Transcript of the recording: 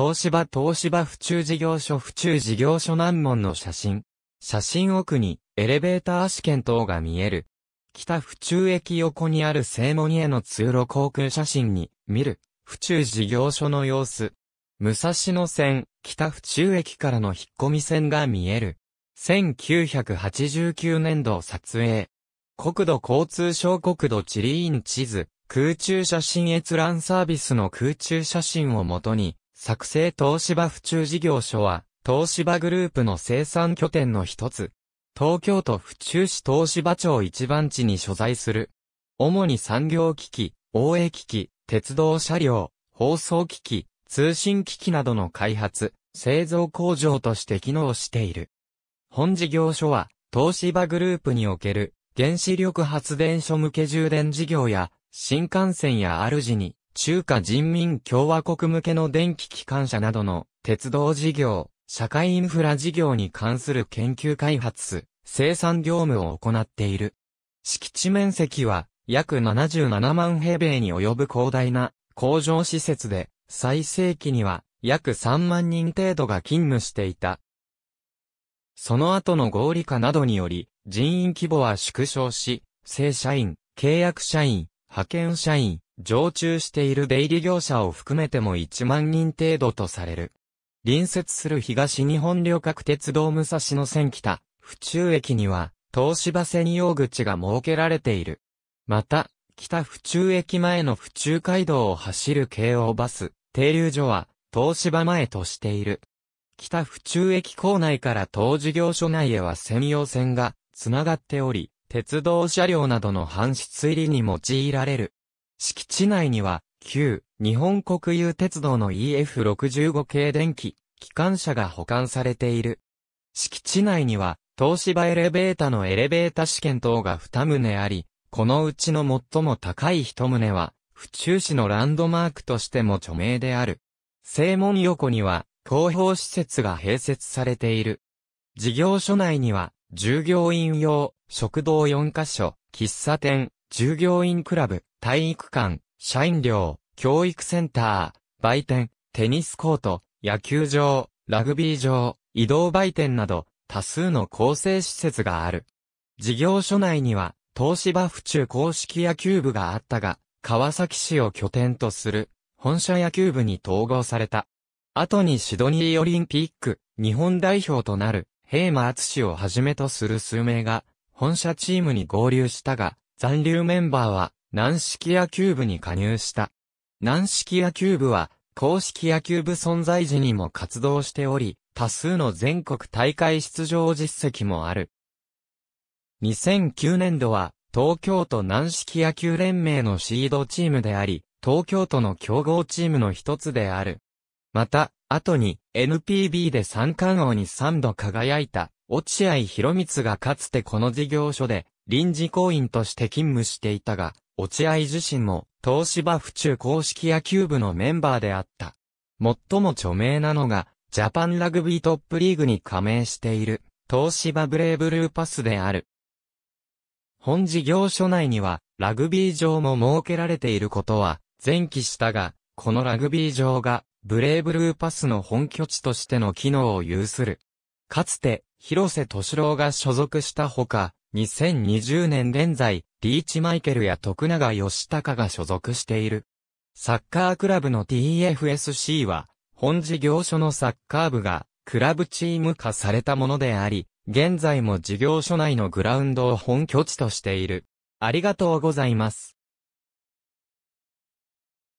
東芝東芝府中事業所府中事業所南門の写真。写真奥にエレベーター試験等が見える。北府中駅横にある正門への通路航空写真に、見る、府中事業所の様子。武蔵野線、北府中駅からの引っ込み線が見える。1989年度撮影。国土交通省国土地理院地図、空中写真閲覧サービスの空中写真をもとに、作成東芝府中事業所は、東芝グループの生産拠点の一つ。東京都府中市東芝町一番地に所在する。主に産業機器、応援機器、鉄道車両、放送機器、通信機器などの開発、製造工場として機能している。本事業所は、東芝グループにおける原子力発電所向け充電事業や、新幹線や主に中華人民共和国向けの電気機関車などの鉄道事業、社会インフラ事業に関する研究開発、生産業務を行っている。敷地面積は約77万平米に及ぶ広大な工場施設で、最盛期には約3万人程度が勤務していた。その後の合理化などにより、人員規模は縮小し、正社員、契約社員、派遣社員、常駐している出入り業者を含めても1万人程度とされる。隣接する東日本旅客鉄道武蔵野線北、府中駅には、東芝専用口が設けられている。また、北府中駅前の府中街道を走る京王バス、停留所は、東芝前としている。北府中駅構内から当事業所内へは専用線が、つながっており、鉄道車両などの搬出入りに用いられる。敷地内には、旧、日本国有鉄道の EF65 系電気、機関車が保管されている。敷地内には、東芝エレベータのエレベータ試験等が2棟あり、このうちの最も高い1棟は、府中市のランドマークとしても著名である。正門横には、広報施設が併設されている。事業所内には、従業員用、食堂4カ所、喫茶店、従業員クラブ、体育館、社員寮、教育センター、売店、テニスコート、野球場、ラグビー場、移動売店など、多数の構成施設がある。事業所内には、東芝府中公式野球部があったが、川崎市を拠点とする、本社野球部に統合された。後にシドニーオリンピック、日本代表となる、平間厚氏をはじめとする数名が、本社チームに合流したが、残留メンバーは軟式野球部に加入した。軟式野球部は公式野球部存在時にも活動しており、多数の全国大会出場実績もある。2009年度は東京都軟式野球連盟のシードチームであり、東京都の強豪チームの一つである。また、後に NPB で三冠王に3度輝いた落合博光がかつてこの事業所で臨時行員として勤務していたが、落合自身も東芝府中公式野球部のメンバーであった。最も著名なのが、ジャパンラグビートップリーグに加盟している、東芝ブレイブルーパスである。本事業所内には、ラグビー場も設けられていることは、前期したが、このラグビー場が、ブレイブルーパスの本拠地としての機能を有する。かつて、広瀬敏郎が所属したほか、2020年現在、リーチマイケルや徳永義隆が所属している。サッカークラブの TFSC は、本事業所のサッカー部が、クラブチーム化されたものであり、現在も事業所内のグラウンドを本拠地としている。ありがとうございます。